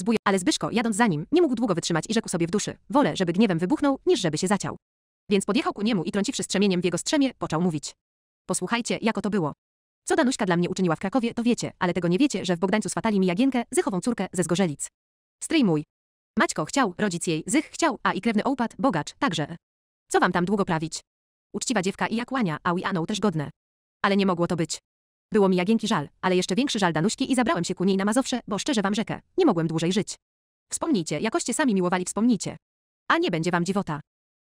Zbój, ale Zbyszko, jadąc za nim, nie mógł długo wytrzymać i rzekł sobie w duszy. Wolę, żeby gniewem wybuchnął, niż żeby się zaciął. Więc podjechał ku niemu i trąciwszy strzemieniem w jego strzemie, począł mówić. Posłuchajcie, jako to było. Co Danuśka dla mnie uczyniła w Krakowie, to wiecie, ale tego nie wiecie, że w Bogdańcu swatali mi Jagienkę, Zychową córkę ze Zgorzelic. Stryj mój. Maćko chciał, rodzic jej, Zych chciał, a i krewny ołpat, bogacz, także. Co wam tam długo prawić? Uczciwa dziewka i jak łania, a i anął też godne. Ale nie mogło to być. Było mi jagienki żal, ale jeszcze większy żal Danuśki i zabrałem się ku niej na Mazowsze, bo szczerze wam rzekę, nie mogłem dłużej żyć. Wspomnijcie, jakoście sami miłowali wspomnijcie. A nie będzie wam dziwota.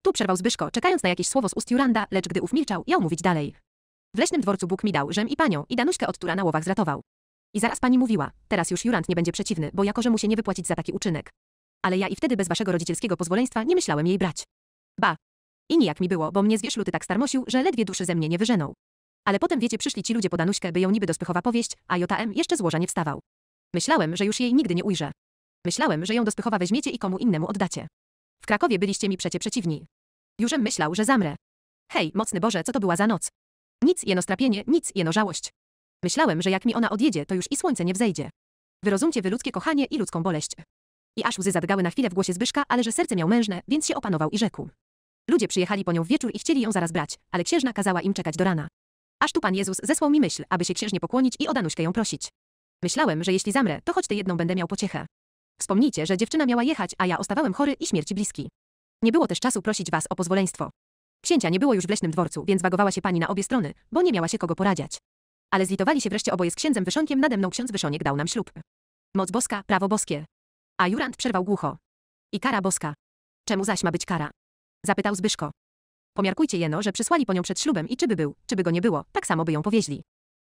Tu przerwał Zbyszko, czekając na jakieś słowo z ust Juranda, lecz gdy ów milczał, jął mówić dalej. W leśnym dworcu Bóg mi dał Żem i panią i Danuśkę od tura na łowach zratował. I zaraz pani mówiła, teraz już Jurand nie będzie przeciwny, bo jako że mu się nie wypłacić za taki uczynek. Ale ja i wtedy bez waszego rodzicielskiego pozwoleństwa nie myślałem jej brać. Ba. I nijak mi było, bo mnie zwierz luty tak starmosił, że ledwie duszy ze mnie nie wyżenął. Ale potem wiecie, przyszli ci ludzie po Danuśkę, by ją niby do Spychowa powieść, a JM jeszcze z łoża nie wstawał. Myślałem, że już jej nigdy nie ujrzę. Myślałem, że ją do Spychowa weźmiecie i komu innemu oddacie. W Krakowie byliście mi przecie przeciwni. Jużem myślał, że zamrę. Hej, mocny Boże, co to była za noc? Nic jeno strapienie, nic jeno żałość. Myślałem, że jak mi ona odjedzie, to już i słońce nie wzejdzie. Wyrozumcie wy ludzkie kochanie i ludzką boleść. I aż łzy zadgały na chwilę w głosie Zbyszka, ale że serce miał mężne, więc się opanował i rzekł. Ludzie przyjechali po nią w wieczór i chcieli ją zaraz brać, ale księżna kazała im czekać do rana. Aż tu Pan Jezus zesłał mi myśl, aby się księżnie pokłonić i o Danuśkę ją prosić. Myślałem, że jeśli zamrę, to choć tę jedną będę miał pociechę. Wspomnijcie, że dziewczyna miała jechać, a ja ostawałem chory i śmierci bliski. Nie było też czasu prosić was o pozwoleństwo. Księcia nie było już w leśnym dworcu, więc wagowała się pani na obie strony, bo nie miała się kogo poradziać. Ale zlitowali się wreszcie oboje z księdzem Wyszonkiem, nade mną ksiądz Wyszoniek dał nam ślub. Moc boska, prawo boskie. A Jurand przerwał głucho. I kara boska. Czemu zaś ma być kara? Zapytał Zbyszko. Pomiarkujcie jeno, że przysłali po nią przed ślubem i czy by był, czy by go nie było, tak samo by ją powieźli.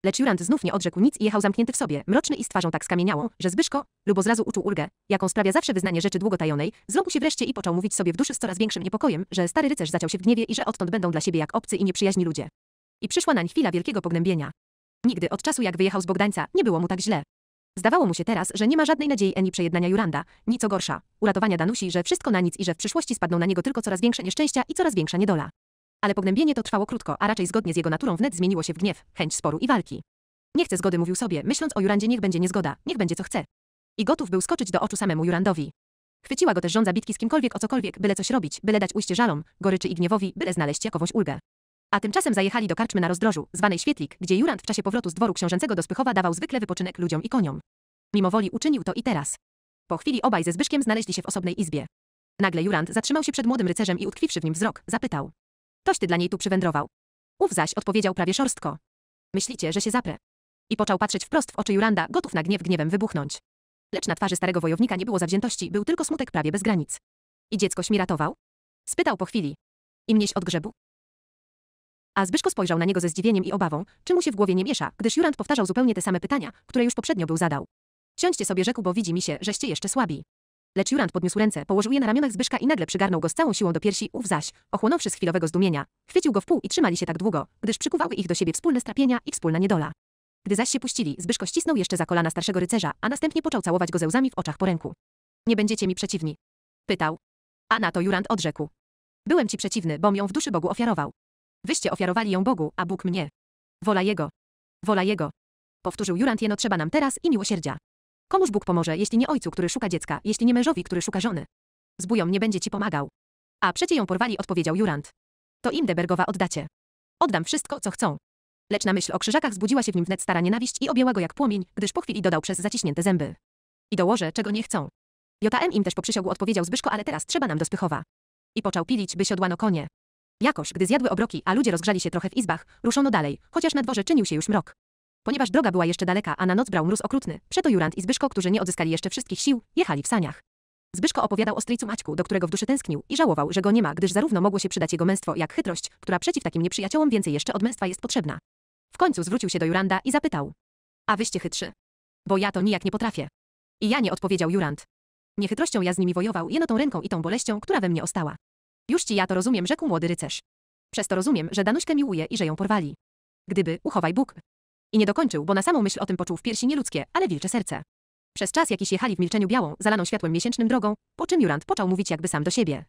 Lecz Jurand znów nie odrzekł nic i jechał zamknięty w sobie, mroczny i z twarzą tak skamieniałą, że Zbyszko, lubo zrazu uczuł ulgę, jaką sprawia zawsze wyznanie rzeczy długotajonej. tajonej, zląkł się wreszcie i począł mówić sobie w duszy z coraz większym niepokojem, że stary rycerz zaciął się w gniewie i że odtąd będą dla siebie jak obcy i nieprzyjaźni ludzie. I przyszła nań chwila wielkiego pognębienia. Nigdy od czasu jak wyjechał z Bogdańca, nie było mu tak źle. Zdawało mu się teraz, że nie ma żadnej nadziei ani przejednania Juranda, nic co gorsza, uratowania Danusi, że wszystko na nic i że w przyszłości spadną na niego tylko coraz większe nieszczęścia i coraz większa niedola. Ale pognębienie to trwało krótko, a raczej zgodnie z jego naturą wnet zmieniło się w gniew, chęć sporu i walki. Nie chcę zgody, mówił sobie, myśląc o Jurandzie niech będzie niezgoda, niech będzie co chce. I gotów był skoczyć do oczu samemu Jurandowi. Chwyciła go też żądza bitki z kimkolwiek o cokolwiek, byle coś robić, byle dać ujście żalom, goryczy i gniewowi, byle znaleźć jakąś ulgę. A tymczasem zajechali do karczmy na rozdrożu, zwanej Świetlik, gdzie Jurand w czasie powrotu z dworu książęcego do Spychowa dawał zwykle wypoczynek ludziom i koniom. Mimo woli uczynił to i teraz. Po chwili obaj ze Zbyszkiem znaleźli się w osobnej izbie. Nagle Jurand zatrzymał się przed młodym rycerzem i utkwiwszy w nim wzrok, zapytał. Toś ty dla niej tu przywędrował. Ów zaś odpowiedział prawie szorstko. Myślicie, że się zaprę. I począł patrzeć wprost w oczy Juranda, gotów na gniew gniewem wybuchnąć. Lecz na twarzy starego wojownika nie było zawziętości, był tylko smutek prawie bez granic. I dziecko mi ratował? Spytał po chwili. I mnieś od grzebu? A Zbyszko spojrzał na niego ze zdziwieniem i obawą, czy mu się w głowie nie miesza, gdyż Jurand powtarzał zupełnie te same pytania, które już poprzednio był zadał. Siądźcie sobie rzekł, bo widzi mi się, żeście jeszcze słabi. Lecz Jurand podniósł ręce, położył je na ramionach Zbyszka i nagle przygarnął go z całą siłą do piersi, ów zaś, ochłonąwszy z chwilowego zdumienia, chwycił go w pół i trzymali się tak długo, gdyż przykuwały ich do siebie wspólne strapienia i wspólna niedola. Gdy zaś się puścili, Zbyszko ścisnął jeszcze za kolana starszego rycerza, a następnie począł całować go ze łzami w oczach po ręku. Nie będziecie mi przeciwni? Pytał. A na to Jurand odrzekł. Byłem ci przeciwny, bo ją w duszy Bogu ofiarował. Wyście ofiarowali ją Bogu, a Bóg mnie. Wola Jego. Wola Jego. Powtórzył Jurant jeno trzeba nam teraz i miłosierdzia. Komuż Bóg pomoże, jeśli nie ojcu, który szuka dziecka, jeśli nie mężowi, który szuka żony? Zbóją nie będzie ci pomagał. A przecie ją porwali, odpowiedział Jurant. To im Debergowa oddacie. Oddam wszystko, co chcą. Lecz na myśl o krzyżakach zbudziła się w nim wnet stara nienawiść i objęła go jak płomień, gdyż po chwili dodał przez zaciśnięte zęby. I dołożę, czego nie chcą. J.M. im też poprzysiągł, odpowiedział Zbyszko, ale teraz trzeba nam do Spychowa. I począł pilić, by siodłano konie. Jakoś, gdy zjadły obroki, a ludzie rozgrzali się trochę w izbach, ruszono dalej, chociaż na dworze czynił się już mrok. Ponieważ droga była jeszcze daleka, a na noc brał mróz okrutny, przeto Jurand i Zbyszko, którzy nie odzyskali jeszcze wszystkich sił, jechali w saniach. Zbyszko opowiadał o stryjcu Maćku, do którego w duszy tęsknił i żałował, że go nie ma, gdyż zarówno mogło się przydać jego męstwo, jak chytrość, która przeciw takim nieprzyjaciołom więcej jeszcze od męstwa jest potrzebna. W końcu zwrócił się do Juranda i zapytał. A wyście chytrzy? Bo ja to nijak nie potrafię. I ja nie odpowiedział Jurand. Niechytrością ja z nimi wojował, jeno tą ręką i tą boleścią, która we mnie ostała. Już ci ja to rozumiem, rzekł młody rycerz. Przez to rozumiem, że Danuśkę miłuje i że ją porwali. Gdyby, uchowaj Bóg. I nie dokończył, bo na samą myśl o tym poczuł w piersi nieludzkie, ale wilcze serce. Przez czas jakiś jechali w milczeniu białą, zalaną światłem miesięcznym drogą, po czym Jurand począł mówić jakby sam do siebie.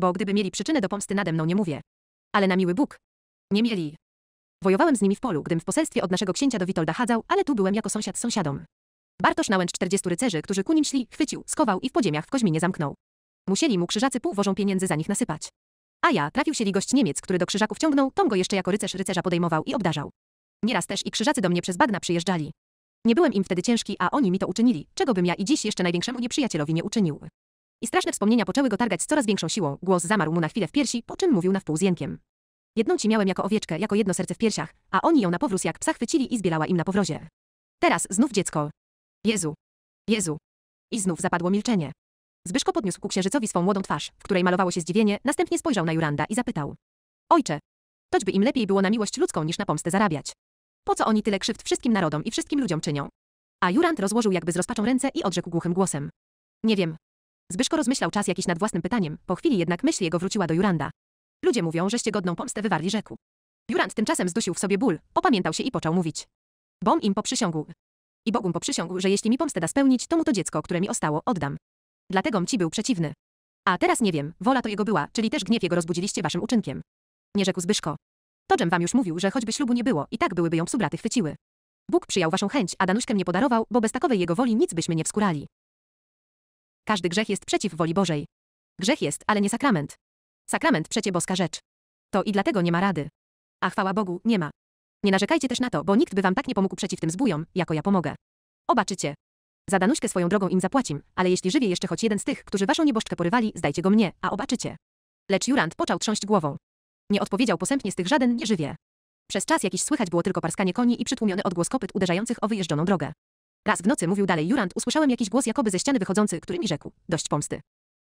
Bo gdyby mieli przyczynę do pomsty nade mną nie mówię. Ale na miły Bóg. Nie mieli. Wojowałem z nimi w polu, gdym w poselstwie od naszego księcia do Witolda chadzał, ale tu byłem jako sąsiad z sąsiadom. Bartosz nałęcz 40 rycerzy, którzy ku nim szli, chwycił, skował i w podziemiach w Koźminie zamknął. Musieli mu krzyżacy pół wożą pieniędzy za nich nasypać. A ja, trafił się li gość Niemiec, który do krzyżaków ciągnął, tom go jeszcze jako rycerz rycerza podejmował i obdarzał. Nieraz też i krzyżacy do mnie przez bagna przyjeżdżali. Nie byłem im wtedy ciężki, a oni mi to uczynili, czego bym ja i dziś jeszcze największemu nieprzyjacielowi nie uczynił. I straszne wspomnienia poczęły go targać z coraz większą siłą, głos zamarł mu na chwilę w piersi, po czym mówił na wpół z jękiem. Jedną ci miałem jako owieczkę, jako jedno serce w piersiach, a oni ją na powróz jak psa chwycili i zbielała im na powrozie. Teraz znów dziecko. Jezu. Jezu. I znów zapadło milczenie. Zbyszko podniósł ku księżycowi swą młodą twarz, w której malowało się zdziwienie, następnie spojrzał na Juranda i zapytał. Ojcze, toćby im lepiej było na miłość ludzką niż na pomstę zarabiać. Po co oni tyle krzywd wszystkim narodom i wszystkim ludziom czynią? A Jurand rozłożył jakby z rozpaczą ręce i odrzekł głuchym głosem. Nie wiem. Zbyszko rozmyślał czas jakiś nad własnym pytaniem, po chwili jednak myśl jego wróciła do Juranda. Ludzie mówią, żeście godną pomstę wywarli rzeku. Jurand tymczasem zdusił w sobie ból, opamiętał się i począł mówić. Bom im poprzysiągł. I Bogum poprzysiągł, że jeśli mi pomstę da spełnić, to mu to dziecko, które mi ostało, oddam. Dlatego mci był przeciwny. A teraz nie wiem, wola to jego była, czyli też gniew jego rozbudziliście waszym uczynkiem. Nie rzekł Zbyszko. Todżem wam już mówił, że choćby ślubu nie było, i tak byłyby ją psu chwyciły. Bóg przyjął waszą chęć, a Danuśkę nie podarował, bo bez takowej jego woli nic byśmy nie wskurali. Każdy grzech jest przeciw woli Bożej. Grzech jest, ale nie sakrament. Sakrament przecie boska rzecz. To i dlatego nie ma rady. A chwała Bogu, nie ma. Nie narzekajcie też na to, bo nikt by wam tak nie pomógł przeciw tym zbójom, jako ja pomogę. Obaczycie. Za Danuśkę swoją drogą im zapłacim, ale jeśli żywie jeszcze choć jeden z tych, którzy waszą nieboszczkę porywali, zdajcie go mnie, a obaczycie. Lecz Jurand począł trząść głową. Nie odpowiedział posępnie z tych żaden nie żywie. Przez czas jakiś słychać było tylko parskanie koni i przytłumiony odgłos kopyt uderzających o wyjeżdżoną drogę. Raz w nocy mówił dalej Jurand, usłyszałem jakiś głos jakoby ze ściany wychodzący, który mi rzekł, dość pomsty.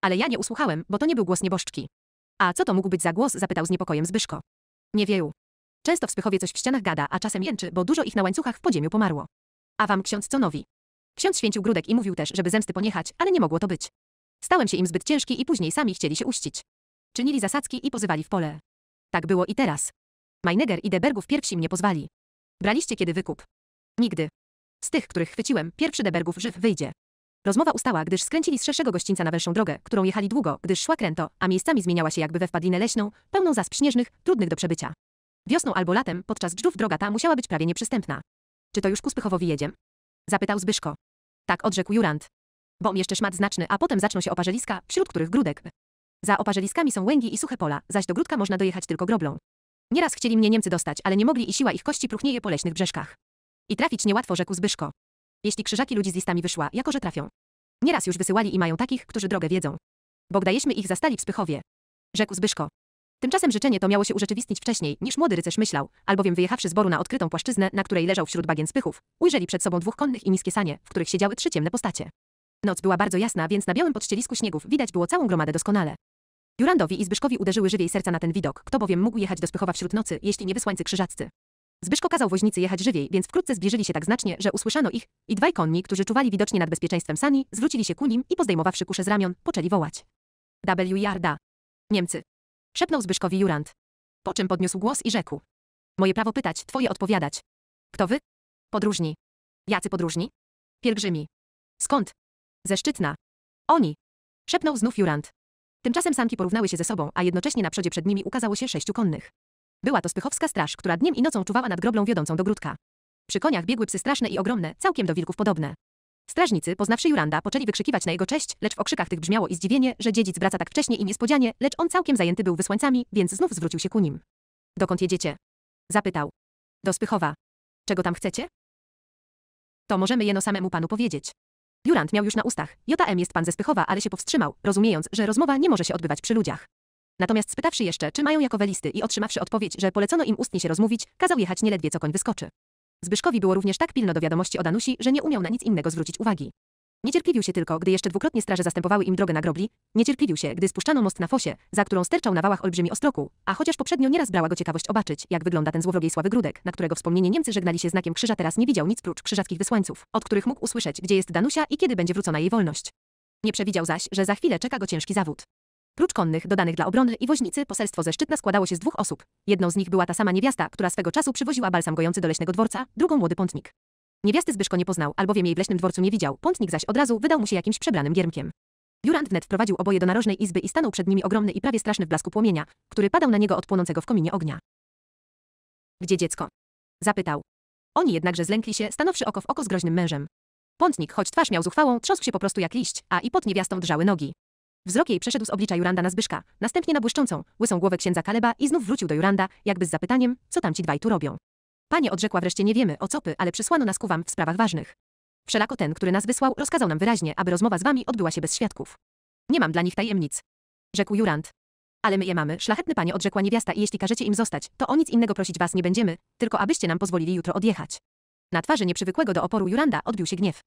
Ale ja nie usłuchałem, bo to nie był głos nieboszczki. A co to mógł być za głos, zapytał z niepokojem Zbyszko. Nie wiedział. Często w Spychowie coś w ścianach gada, a czasem jęczy, bo dużo ich na łańcuchach w podziemiu pomarło. A wam ksiądz co nowi? Ksiądz święcił grudek i mówił też, żeby zemsty poniechać, ale nie mogło to być. Stałem się im zbyt ciężki i później sami chcieli się uścić. Czynili zasadzki i pozywali w pole. Tak było i teraz. Majneger i Debergów pierwsi mnie pozwali. Braliście kiedy wykup? Nigdy. Z tych, których chwyciłem, pierwszy Debergów żyw wyjdzie. Rozmowa ustała, gdyż skręcili z szerszego gościńca na węższą drogę, którą jechali długo, gdyż szła kręto, a miejscami zmieniała się jakby we wpadlinę leśną, pełną zasp śnieżnych, trudnych do przebycia. Wiosną albo latem, podczas dżdżów droga ta musiała być prawie nieprzystępna. Czy to już ku Spychowowi jedziem? Zapytał Zbyszko. Tak odrzekł Jurand. Bo jeszcze szmat znaczny, a potem zaczną się oparzeliska, wśród których grudek. Za oparzeliskami są łęgi i suche pola, zaś do grudka można dojechać tylko groblą. Nieraz chcieli mnie Niemcy dostać, ale nie mogli i siła ich kości próchnieje po leśnych brzeszkach. I trafić niełatwo, rzekł Zbyszko. Jeśli krzyżaki ludzi z listami wyszła, jako że trafią. Nieraz już wysyłali i mają takich, którzy drogę wiedzą. Bogdajeśmy ich zastali w Spychowie. Rzekł Zbyszko. Tymczasem życzenie to miało się urzeczywistnić wcześniej, niż młody rycerz myślał, albowiem wyjechawszy z boru na odkrytą płaszczyznę, na której leżał wśród bagien spychów, ujrzeli przed sobą dwóch konnych i niskie sanie, w których siedziały trzy ciemne postacie. Noc była bardzo jasna, więc na białym podścielisku śniegów widać było całą gromadę doskonale. Jurandowi i Zbyszkowi uderzyły żywiej serca na ten widok, kto bowiem mógł jechać do Spychowa wśród nocy, jeśli nie wysłańcy krzyżaccy. Zbyszko kazał woźnicy jechać żywiej, więc wkrótce zbliżyli się tak znacznie, że usłyszano ich i dwaj konni, którzy czuwali widocznie nad bezpieczeństwem sani, zwrócili się ku nim i pozdejmowawszy kusze z ramion, poczęli wołać. Niemcy. Szepnął Zbyszkowi Jurand. Po czym podniósł głos i rzekł. Moje prawo pytać, twoje odpowiadać. Kto wy? Podróżni. Jacy podróżni? Pielgrzymi. Skąd? Ze Szczytna. Oni. Szepnął znów Jurand. Tymczasem sanki porównały się ze sobą, a jednocześnie na przodzie przed nimi ukazało się sześciu konnych. Była to spychowska straż, która dniem i nocą czuwała nad groblą wiodącą do grudka. Przy koniach biegły psy straszne i ogromne, całkiem do wilków podobne. Strażnicy, poznawszy Juranda, poczęli wykrzykiwać na jego cześć, lecz w okrzykach tych brzmiało i zdziwienie, że dziedzic wraca tak wcześnie i niespodzianie, lecz on całkiem zajęty był wysłańcami, więc znów zwrócił się ku nim. Dokąd jedziecie? Zapytał. Do Spychowa. Czego tam chcecie? To możemy jeno samemu panu powiedzieć. Jurand miał już na ustach. JM jest pan ze Spychowa, ale się powstrzymał, rozumiejąc, że rozmowa nie może się odbywać przy ludziach. Natomiast spytawszy jeszcze, czy mają jakowe listy i otrzymawszy odpowiedź, że polecono im ustnie się rozmówić, kazał jechać nieledwie co koń wyskoczy. Zbyszkowi było również tak pilno do wiadomości o Danusi, że nie umiał na nic innego zwrócić uwagi. Niecierpliwił się tylko, gdy jeszcze dwukrotnie straże zastępowały im drogę na grobli, niecierpliwił się, gdy spuszczano most na fosie, za którą sterczał na wałach olbrzymi ostroku, a chociaż poprzednio nieraz brała go ciekawość obaczyć, jak wygląda ten złowrogiej sławy grudek, na którego wspomnienie Niemcy żegnali się znakiem krzyża, teraz nie widział nic prócz krzyżackich wysłańców, od których mógł usłyszeć, gdzie jest Danusia i kiedy będzie wrócona jej wolność. Nie przewidział zaś, że za chwilę czeka go ciężki zawód. Prócz konnych dodanych dla obrony i woźnicy, poselstwo ze Szczytna składało się z dwóch osób. Jedną z nich była ta sama niewiasta, która swego czasu przywoziła balsam gojący do leśnego dworca, drugą młody pątnik. Niewiasty Zbyszko nie poznał, albowiem jej w leśnym dworcu nie widział, pątnik zaś od razu wydał mu się jakimś przebranym giermkiem. Jurand wnet wprowadził oboje do narożnej izby i stanął przed nimi ogromny i prawie straszny w blasku płomienia, który padał na niego od płonącego w kominie ognia. Gdzie dziecko? Zapytał. Oni jednakże zlękli się, stanowszy oko w oko z groźnym mężem. Pątnik, choć twarz miał zuchwałą, trząsł się po prostu jak liść, a i pod niewiastą drżały nogi. Wzrok jej przeszedł z oblicza Juranda na Zbyszka, następnie na błyszczącą, łysą głowę księdza Kaleba i znów wrócił do Juranda, jakby z zapytaniem, co tam ci dwaj tu robią. Panie, odrzekła wreszcie nie wiemy o copy, ale przysłano nas ku wam w sprawach ważnych. Wszelako ten, który nas wysłał, rozkazał nam wyraźnie, aby rozmowa z wami odbyła się bez świadków. Nie mam dla nich tajemnic. Rzekł Jurand. Ale my je mamy, szlachetny panie odrzekła niewiasta i jeśli każecie im zostać, to o nic innego prosić was nie będziemy, tylko abyście nam pozwolili jutro odjechać. Na twarzy nieprzywykłego do oporu Juranda odbił się gniew.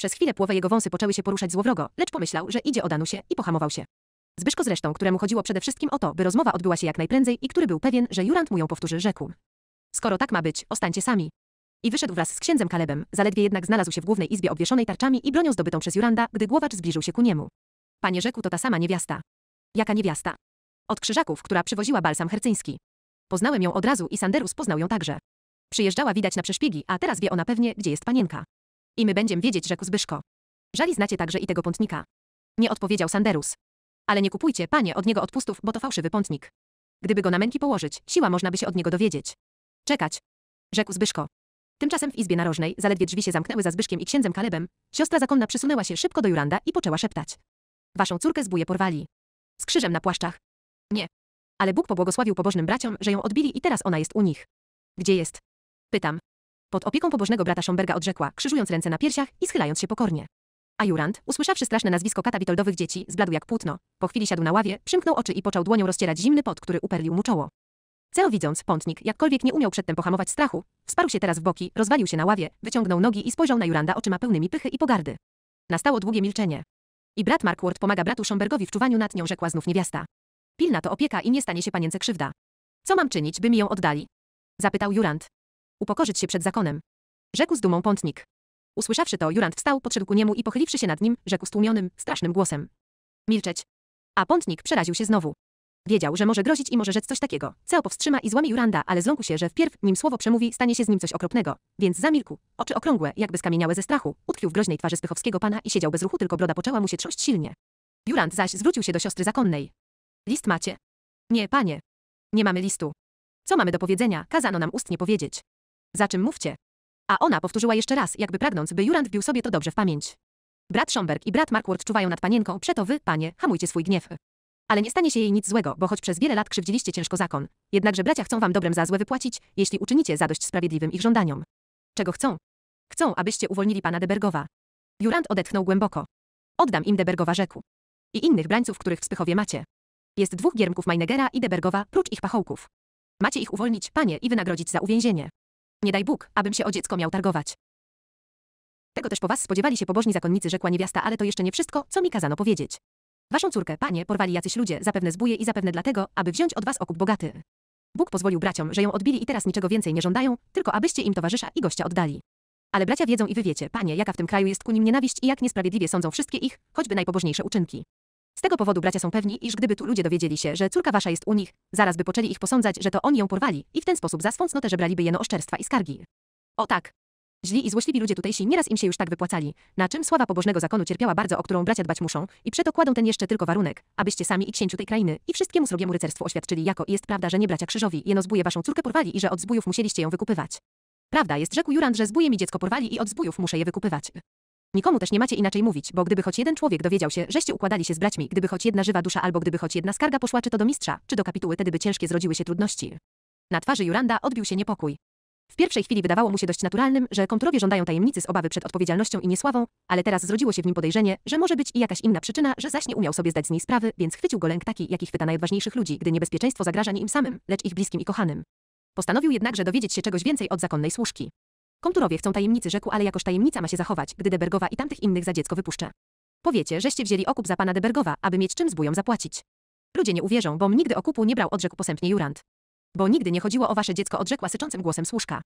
Przez chwilę płowe jego wąsy poczęły się poruszać złowrogo, lecz pomyślał, że idzie o Danusie i pohamował się. Zbyszko zresztą, któremu chodziło przede wszystkim o to, by rozmowa odbyła się jak najprędzej i który był pewien, że Jurant mu ją powtórzy, rzekł. Skoro tak ma być, ostańcie sami. I wyszedł wraz z księdzem Kalebem, zaledwie jednak znalazł się w głównej izbie obwieszonej tarczami i bronią zdobytą przez Juranda, gdy głowacz zbliżył się ku niemu. Panie rzekł to ta sama niewiasta. Jaka niewiasta? Od krzyżaków, która przywoziła balsam hercyński. Poznałem ją od razu i Sanderus poznał ją także. Przyjeżdżała widać na przeszpiegi, a teraz wie ona pewnie, gdzie jest panienka. I my będziemy wiedzieć, rzekł Zbyszko. Żali znacie także i tego pątnika. Nie odpowiedział Sanderus. Ale nie kupujcie, panie, od niego odpustów, bo to fałszywy pątnik. Gdyby go na męki położyć, siła można by się od niego dowiedzieć. Czekać. Rzekł Zbyszko. Tymczasem w izbie narożnej zaledwie drzwi się zamknęły za Zbyszkiem i księdzem Kalebem, siostra zakonna przysunęła się szybko do Juranda i poczęła szeptać. Waszą córkę zbuje porwali. Z krzyżem na płaszczach. Nie. Ale Bóg pobłogosławił pobożnym braciom, że ją odbili i teraz ona jest u nich. Gdzie jest? Pytam. Pod opieką pobożnego brata Schomberga odrzekła, krzyżując ręce na piersiach i schylając się pokornie. A Jurand, usłyszawszy straszne nazwisko kata Witoldowych dzieci, zbladł jak płótno. Po chwili siadł na ławie, przymknął oczy i począł dłonią rozcierać zimny pot, który uperlił mu czoło. Ceo widząc, pątnik, jakkolwiek nie umiał przedtem pohamować strachu, wsparł się teraz w boki, rozwalił się na ławie, wyciągnął nogi i spojrzał na Juranda oczyma pełnymi pychy i pogardy. Nastało długie milczenie. I brat Markward pomaga bratu Schombergowi w czuwaniu nad nią, rzekła znów niewiasta. Pilna to opieka i nie stanie się panience krzywda. Co mam czynić, by mi ją oddali? Zapytał Jurand upokorzyć się przed zakonem. Rzekł z dumą pątnik. Usłyszawszy to, Jurand wstał, podszedł ku niemu i pochyliwszy się nad nim, rzekł stłumionym, strasznym głosem. Milczeć. A pątnik przeraził się znowu. Wiedział, że może grozić i może rzec coś takiego. Ceo powstrzyma i złamie Juranda, ale zląkł się, że wpierw, nim słowo przemówi, stanie się z nim coś okropnego. Więc zamilkł. Oczy okrągłe, jakby skamieniałe ze strachu, utkwił w groźnej twarzy Spychowskiego pana i siedział bez ruchu, tylko broda poczęła mu się trząść silnie. Jurand zaś zwrócił się do siostry zakonnej. List macie? Nie, panie. Nie mamy listu. Co mamy do powiedzenia, kazano nam ustnie powiedzieć. Za czym mówcie? A ona powtórzyła jeszcze raz, jakby pragnąc, by Jurand wbił sobie to dobrze w pamięć. Brat Schomberg i brat Markward czuwają nad panienką, przeto wy, panie, hamujcie swój gniew. Ale nie stanie się jej nic złego, bo choć przez wiele lat krzywdziliście ciężko zakon, jednakże bracia chcą wam dobrem za złe wypłacić, jeśli uczynicie zadość sprawiedliwym ich żądaniom. Czego chcą? Chcą, abyście uwolnili pana Debergowa. Jurand odetchnął głęboko. Oddam im Debergowa rzeku. I innych brańców, których w Spychowie macie. Jest dwóch giermków Majnegera i Debergowa, prócz ich pachołków. Macie ich uwolnić, panie, i wynagrodzić za uwięzienie. Nie daj Bóg, abym się o dziecko miał targować. Tego też po was spodziewali się pobożni zakonnicy, rzekła niewiasta, ale to jeszcze nie wszystko, co mi kazano powiedzieć. Waszą córkę, panie, porwali jacyś ludzie, zapewne zbóje i zapewne dlatego, aby wziąć od was okup bogaty. Bóg pozwolił braciom, że ją odbili i teraz niczego więcej nie żądają, tylko abyście im towarzysza i gościa oddali. Ale bracia wiedzą i wy wiecie, panie, jaka w tym kraju jest ku nim nienawiść i jak niesprawiedliwie sądzą wszystkie ich, choćby najpobożniejsze uczynki. Z tego powodu bracia są pewni, iż gdyby tu ludzie dowiedzieli się, że córka wasza jest u nich, zaraz by poczęli ich posądzać, że to oni ją porwali i w ten sposób za swą cnotę żebraliby jeno oszczerstwa i skargi. O tak. Źli i złośliwi ludzie tutejsi nieraz im się już tak wypłacali, na czym sława pobożnego zakonu cierpiała bardzo, o którą bracia dbać muszą, i przeto kładą ten jeszcze tylko warunek, abyście sami i księciu tej krainy i wszystkiemu srogiemu rycerstwu oświadczyli jako jest prawda, że nie bracia krzyżowi jeno zbuje waszą córkę porwali i że od zbójów musieliście ją wykupywać. Prawda jest, rzekł Jurand, że zbuje mi dziecko porwali i od zbójów muszę je wykupywać. Nikomu też nie macie inaczej mówić, bo gdyby choć jeden człowiek dowiedział się, żeście układali się z braćmi, gdyby choć jedna żywa dusza albo gdyby choć jedna skarga poszła czy to do mistrza, czy do kapituły, tedy by ciężkie zrodziły się trudności. Na twarzy Juranda odbił się niepokój. W pierwszej chwili wydawało mu się dość naturalnym, że kontrowie żądają tajemnicy z obawy przed odpowiedzialnością i niesławą, ale teraz zrodziło się w nim podejrzenie, że może być i jakaś inna przyczyna, że zaś nie umiał sobie zdać z niej sprawy, więc chwycił go lęk taki, jaki chwyta najważniejszych ludzi, gdy niebezpieczeństwo zagraża nie im samym, lecz ich bliskim i kochanym. Postanowił jednakże dowiedzieć się czegoś więcej od zakonnej służki. Komturowie chcą tajemnicy, rzekł, ale jakoś tajemnica ma się zachować, gdy Debergowa i tamtych innych za dziecko wypuszczę. Powiecie, żeście wzięli okup za pana Debergowa, aby mieć czym zbójom zapłacić. Ludzie nie uwierzą, bom nigdy okupu nie brał, odrzekł posępnie Jurand. Bo nigdy nie chodziło o wasze dziecko, odrzekła syczącym głosem służka.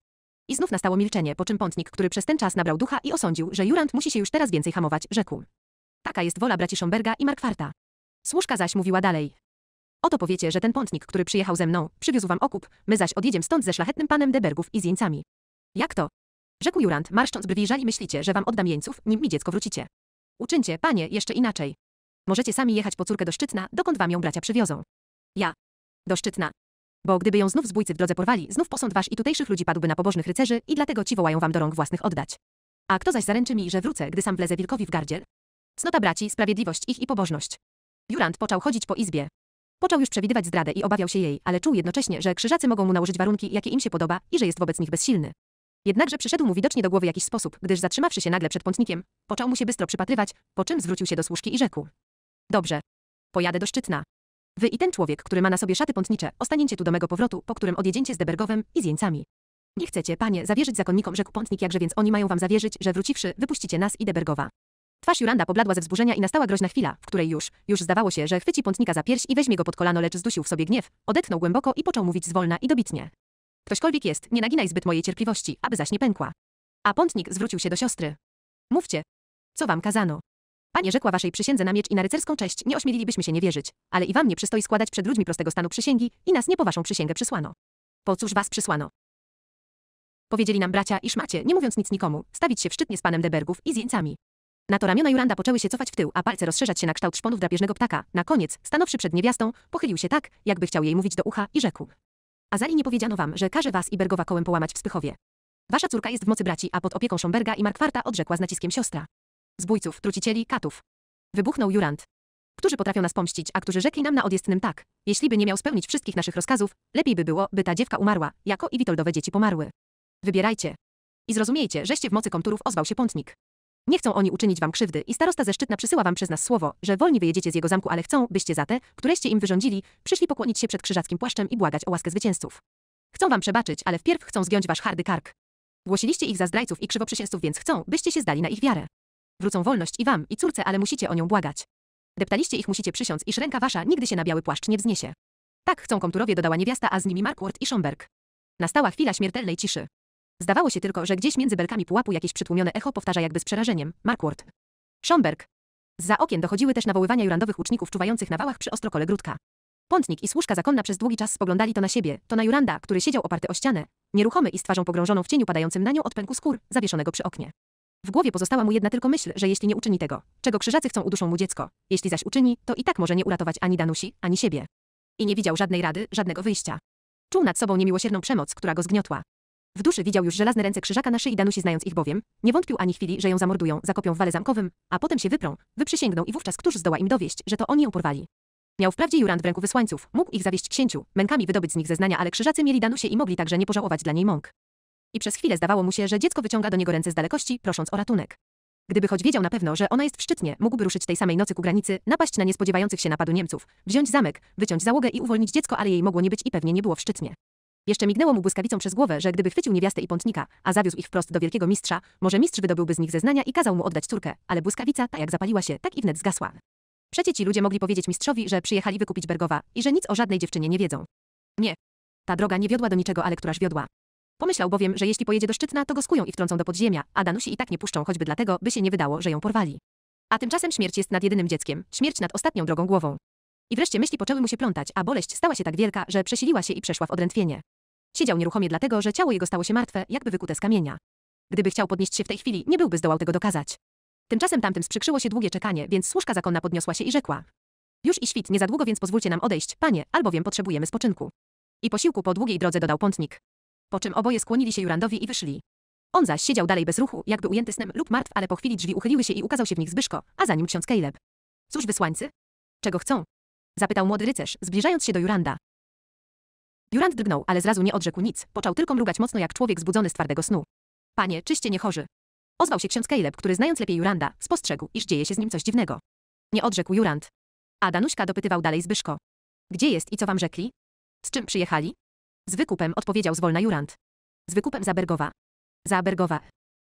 I znów nastało milczenie, po czym pątnik, który przez ten czas nabrał ducha i osądził, że Jurand musi się już teraz więcej hamować, rzekł. Taka jest wola braci Schomberga i Markwarta. Służka zaś mówiła dalej. Oto powiecie, że ten pątnik, który przyjechał ze mną, przywiózł wam okup, my zaś odjedziemy stąd ze szlachetnym panem Debergów i z jeńcami. Jak to? Rzekł Jurand, marszcząc brwi, żali. myślicie, że wam oddam jeńców, nim mi dziecko wrócicie. Uczyńcie, panie, jeszcze inaczej. Możecie sami jechać po córkę do Szczytna, dokąd wam ją bracia przywiozą. Ja. Do Szczytna. Bo gdyby ją znów zbójcy w drodze porwali, znów posąd wasz i tutejszych ludzi padłby na pobożnych rycerzy i dlatego ci wołają wam do rąk własnych oddać. A kto zaś zaręczy mi, że wrócę, gdy sam wlezę wilkowi w gardziel? Cnota braci, sprawiedliwość ich i pobożność. Jurand począł chodzić po izbie. Począł już przewidywać zdradę i obawiał się jej, ale czuł jednocześnie, że krzyżacy mogą mu nałożyć warunki, jakie im się podoba i że jest wobec nich bezsilny. Jednakże przyszedł mu widocznie do głowy jakiś sposób, gdyż zatrzymawszy się nagle przed pątnikiem, począł mu się bystro przypatrywać, po czym zwrócił się do służki i rzekł. Dobrze. Pojadę do Szczytna. Wy i ten człowiek, który ma na sobie szaty pątnicze, ostaniecie tu do mego powrotu, po którym odjedziecie z Debergowem i z jeńcami. Nie chcecie, panie, zawierzyć zakonnikom, rzekł pątnik, jakże więc oni mają wam zawierzyć, że wróciwszy, wypuścicie nas i Debergowa. Twarz Juranda pobladła ze wzburzenia i nastała groźna chwila, w której już, już zdawało się, że chwyci pątnika za pierś i weźmie go pod kolano, lecz zdusił w sobie gniew, odetchnął głęboko i począł mówić zwolna i dobitnie. Ktośkolwiek jest, nie naginaj zbyt mojej cierpliwości, aby zaś nie pękła. A pątnik zwrócił się do siostry. Mówcie. Co wam kazano? Panie rzekła waszej przysiędze na miecz i na rycerską cześć, nie ośmielilibyśmy się nie wierzyć, ale i wam nie przystoi składać przed ludźmi prostego stanu przysięgi i nas nie po waszą przysięgę przysłano. Po cóż was przysłano? Powiedzieli nam bracia, iż macie, nie mówiąc nic nikomu, stawić się w szczytnie z panem Debergów i z jeńcami. Na to ramiona Juranda poczęły się cofać w tył, a palce rozszerzać się na kształt szponów drapieżnego ptaka. Na koniec, stanowszy przed niewiastą, pochylił się tak, jakby chciał jej mówić do ucha i rzekł. Azali nie powiedziano wam, że każe was i Bergowa kołem połamać w Spychowie. Wasza córka jest w mocy braci, a pod opieką Schomberga i Markwarta odrzekła z naciskiem siostra. Zbójców, trucicieli, katów. Wybuchnął Jurant. Którzy potrafią nas pomścić, a którzy rzekli nam na odjestnym tak. Jeśli by nie miał spełnić wszystkich naszych rozkazów, lepiej by było, by ta dziewka umarła, jako i Witoldowe dzieci pomarły. Wybierajcie. I zrozumiejcie, żeście w mocy konturów ozwał się pątnik. Nie chcą oni uczynić wam krzywdy i starosta ze szczytna przysyła wam przez nas słowo, że wolni wyjedziecie z jego zamku, ale chcą, byście za te, któreście im wyrządzili, przyszli pokłonić się przed krzyżackim płaszczem i błagać o łaskę zwycięzców. Chcą wam przebaczyć, ale wpierw chcą zgiąć wasz hardy kark. Głosiliście ich za zdrajców i krzywoprzysięzców, więc chcą, byście się zdali na ich wiarę. Wrócą wolność i wam, i córce, ale musicie o nią błagać. Deptaliście ich, musicie przysiąc, iż ręka wasza nigdy się na biały płaszcz nie wzniesie. Tak chcą komturowie, dodała niewiasta, a z nimi Markward i Schomberg. Nastała chwila śmiertelnej ciszy. Zdawało się tylko, że gdzieś między belkami pułapu jakieś przytłumione echo powtarza jakby z przerażeniem. Markward. Schomberg. Za okien dochodziły też nawoływania jurandowych łuczników czuwających na wałach przy ostrokole grudka. Pątnik i służka zakonna przez długi czas spoglądali to na siebie, to na Juranda, który siedział oparty o ścianę, nieruchomy i z twarzą pogrążoną w cieniu padającym na nią od pęku skór, zawieszonego przy oknie. W głowie pozostała mu jedna tylko myśl, że jeśli nie uczyni tego, czego krzyżacy chcą uduszą mu dziecko, jeśli zaś uczyni, to i tak może nie uratować ani Danusi, ani siebie. I nie widział żadnej rady, żadnego wyjścia. Czuł nad sobą niemiłosierną przemoc, która go zgniotła. W duszy widział już żelazne ręce krzyżaka na szyi Danusi znając ich bowiem, nie wątpił ani chwili, że ją zamordują, zakopią w wale zamkowym, a potem się wyprą, wyprzysięgną i wówczas któż zdoła im dowieść, że to oni ją porwali. Miał wprawdzie Jurand w ręku wysłańców, mógł ich zawieść księciu, mękami wydobyć z nich zeznania, ale krzyżacy mieli Danusię i mogli także nie pożałować dla niej mąk. I przez chwilę zdawało mu się, że dziecko wyciąga do niego ręce z dalekości, prosząc o ratunek. Gdyby choć wiedział na pewno, że ona jest w Szczytnie, mógłby ruszyć tej samej nocy ku granicy, napaść na niespodziewających się napadu Niemców, wziąć zamek, wyciąć załogę i uwolnić dziecko, ale jej mogło nie być i pewnie nie było w Szczytnie. Jeszcze mignęło mu błyskawicą przez głowę, że gdyby chwycił niewiastę i pątnika, a zawiózł ich wprost do wielkiego mistrza, może mistrz wydobyłby z nich zeznania i kazał mu oddać córkę, ale błyskawica, tak jak zapaliła się, tak i wnet zgasła. Przecie ci ludzie mogli powiedzieć mistrzowi, że przyjechali wykupić Bergowa i że nic o żadnej dziewczynie nie wiedzą. Nie. Ta droga nie wiodła do niczego, ale któraż wiodła. Pomyślał bowiem, że jeśli pojedzie do Szczytna, to go skują i wtrącą do podziemia, a Danusi i tak nie puszczą, choćby dlatego, by się nie wydało, że ją porwali. A tymczasem śmierć jest nad jedynym dzieckiem, śmierć nad ostatnią drogą głową. I wreszcie myśli poczęły mu się plątać, a boleść stała się tak wielka, że przesiliła się i przeszła w odrętwienie. Siedział nieruchomie dlatego, że ciało jego stało się martwe, jakby wykute z kamienia. Gdyby chciał podnieść się w tej chwili, nie byłby zdołał tego dokazać. Tymczasem tamtym sprzykrzyło się długie czekanie, więc służka zakonna podniosła się i rzekła. Już i świt nie za długo, więc pozwólcie nam odejść, panie, albowiem potrzebujemy spoczynku. I posiłku po długiej drodze dodał pątnik. Po czym oboje skłonili się Jurandowi i wyszli. On zaś siedział dalej bez ruchu, jakby ujęty snem lub martw, ale po chwili drzwi uchyliły się i ukazał się w nich Zbyszko, a za nim ksiądz Caleb. Cóż wysłańcy? Czego chcą? Zapytał młody rycerz, zbliżając się do Juranda. Jurand drgnął, ale zrazu nie odrzekł nic, począł tylko mrugać mocno jak człowiek zbudzony z twardego snu. Panie, czyście nie chorzy. Ozwał się ksiądz Caleb, który znając lepiej Juranda, spostrzegł, iż dzieje się z nim coś dziwnego. Nie odrzekł Jurand. A Danuśka dopytywał dalej Zbyszko. Gdzie jest i co wam rzekli? Z czym przyjechali? Z wykupem odpowiedział zwolna Jurand. Z wykupem za Bergowa. Za Bergowa.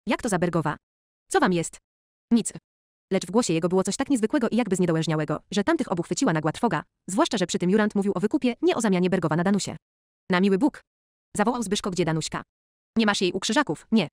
Jak to za Bergowa? Co wam jest? Nic. Lecz w głosie jego było coś tak niezwykłego i jakby zniedołężniałego, że tamtych obu chwyciła nagła trwoga, zwłaszcza, że przy tym Jurand mówił o wykupie, nie o zamianie Bergowa na Danusie. Na miły Bóg! Zawołał Zbyszko gdzie Danuśka. Nie masz jej u krzyżaków, nie.